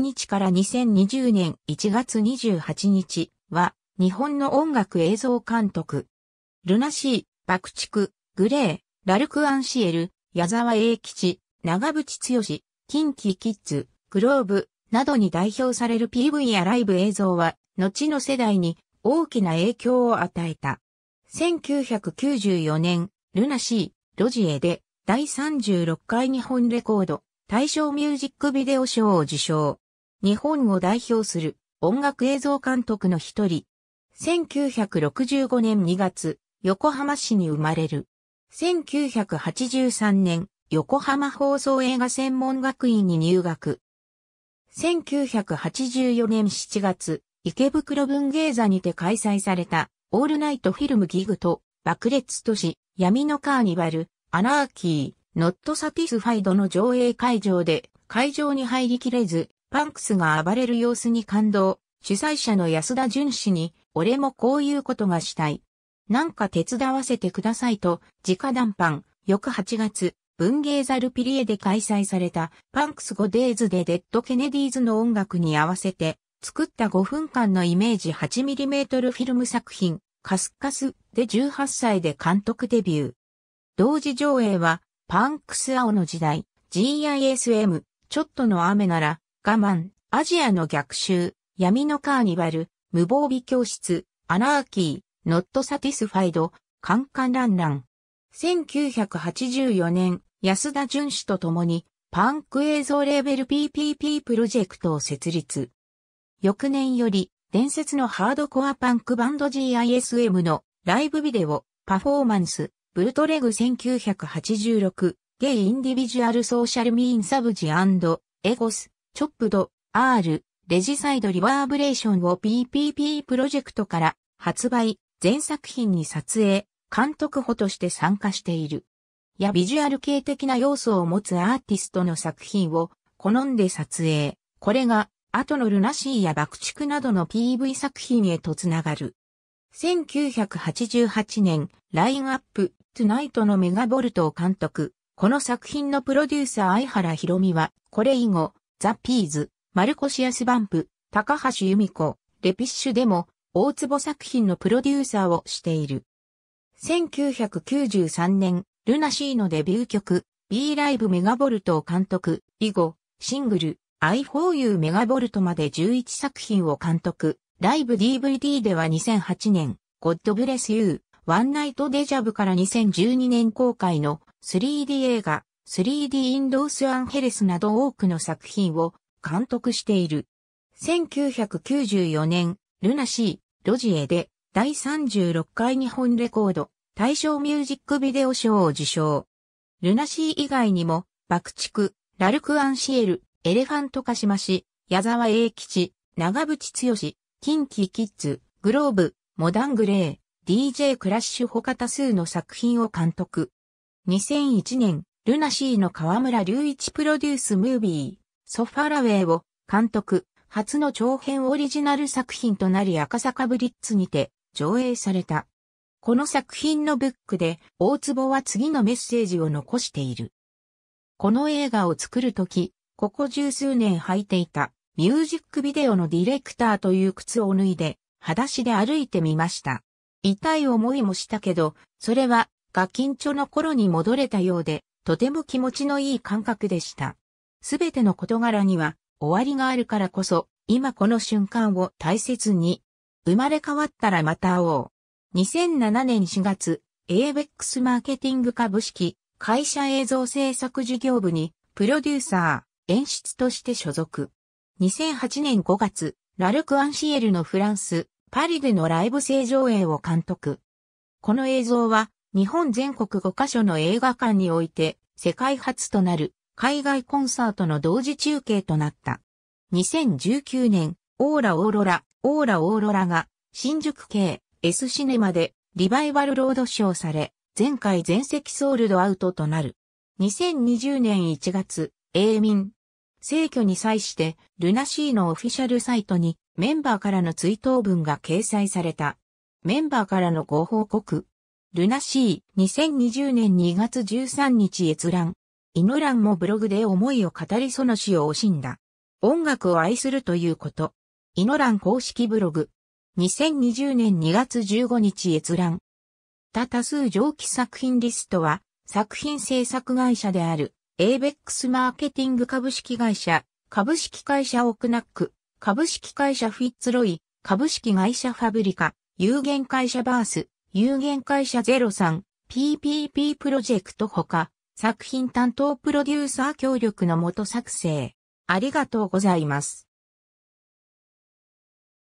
日から2020年1月28日は、日本の音楽映像監督。ルナシー、爆竹、グレー、ラルク・アンシエル、矢沢永吉、長渕剛、近畿キッズ、グローブ、などに代表される PV やライブ映像は、後の世代に大きな影響を与えた。1994年、ルナシー、ロジエで、第36回日本レコード、大賞ミュージックビデオ賞を受賞。日本を代表する音楽映像監督の一人。1965年2月、横浜市に生まれる。1983年、横浜放送映画専門学院に入学。1984年7月、池袋文芸座にて開催された、オールナイトフィルムギグと、爆裂都市、闇のカーニバル、アナーキー、ノットサティスファイドの上映会場で、会場に入りきれず、パンクスが暴れる様子に感動、主催者の安田淳氏に、俺もこういうことがしたい。なんか手伝わせてくださいと、直談判、翌8月、文芸ザルピリエで開催された、パンクス5デイズでデッド・ケネディーズの音楽に合わせて、作った5分間のイメージ 8mm フィルム作品、カスカスで18歳で監督デビュー。同時上映は、パンクス青の時代、GISM、ちょっとの雨なら、我慢、アジアの逆襲、闇のカーニバル、無防備教室、アナーキー、ノットサティスファイド、カンカンランラン。1984年、安田淳氏と共に、パンク映像レーベル PPP プロジェクトを設立。翌年より、伝説のハードコアパンクバンド GISM のライブビデオ、パフォーマンス、ブルトレグ1986、ゲイ・インディビジュアル・ソーシャル・ミーン・サブジエゴス、チョップド、R、レジサイドリバーブレーションを PPP プロジェクトから発売、全作品に撮影、監督補として参加している。やビジュアル系的な要素を持つアーティストの作品を好んで撮影。これが、後のルナシーや爆竹などの PV 作品へとつながる。1988年、ラインアップ、トゥナイトのメガボルトを監督。この作品のプロデューサー相原博美は、これ以後、ザ・ピーズ、マルコシアス・バンプ、高橋由美子、レピッシュでも、大坪作品のプロデューサーをしている。1993年、ルナシーのデビュー曲、B ライブメガボルトを監督、以後、シングル、I for you メガボルトまで11作品を監督、ライブ DVD では2008年、God Bless You、ワンナイトデジャブから2012年公開の 3D 映画、3D インドース・アンヘレスなど多くの作品を監督している。1994年、ルナシー、ロジエで第36回日本レコード大賞ミュージックビデオ賞を受賞。ルナシー以外にも、爆竹、ラルク・アンシエル、エレファント・カシマシ、矢沢永吉、長渕剛、キンキ・キッズ、グローブ、モダン・グレー、DJ クラッシュ他多数の作品を監督。2001年、ルナシーの河村隆一プロデュースムービー、ソファラウェイを監督、初の長編オリジナル作品となり赤坂ブリッツにて上映された。この作品のブックで大坪は次のメッセージを残している。この映画を作るとき、ここ十数年履いていたミュージックビデオのディレクターという靴を脱いで、裸足で歩いてみました。痛い思いもしたけど、それはガキンチョの頃に戻れたようで、とても気持ちのいい感覚でした。すべての事柄には終わりがあるからこそ、今この瞬間を大切に。生まれ変わったらまた会おう。2007年4月、ABEX マーケティング株式会社映像制作事業部にプロデューサー、演出として所属。2008年5月、ラルク・アンシエルのフランス、パリでのライブ正上映を監督。この映像は日本全国5カ所の映画館において、世界初となる海外コンサートの同時中継となった。2019年、オーラオーロラ、オーラオーロラが新宿系 S シネマでリバイバルロードショーされ、前回全席ソールドアウトとなる。2020年1月、永民。聖居に際して、ルナシーのオフィシャルサイトにメンバーからの追悼文が掲載された。メンバーからのご報告。ルナシー、2020年2月13日閲覧。イノランもブログで思いを語りその死を惜しんだ。音楽を愛するということ。イノラン公式ブログ。2020年2月15日閲覧。他多数上記作品リストは、作品制作会社である、エイベックスマーケティング株式会社、株式会社オクナック、株式会社フィッツロイ、株式会社ファブリカ、有限会社バース、有限会社 03PPP プロジェクトほか、作品担当プロデューサー協力のもと作成。ありがとうございます。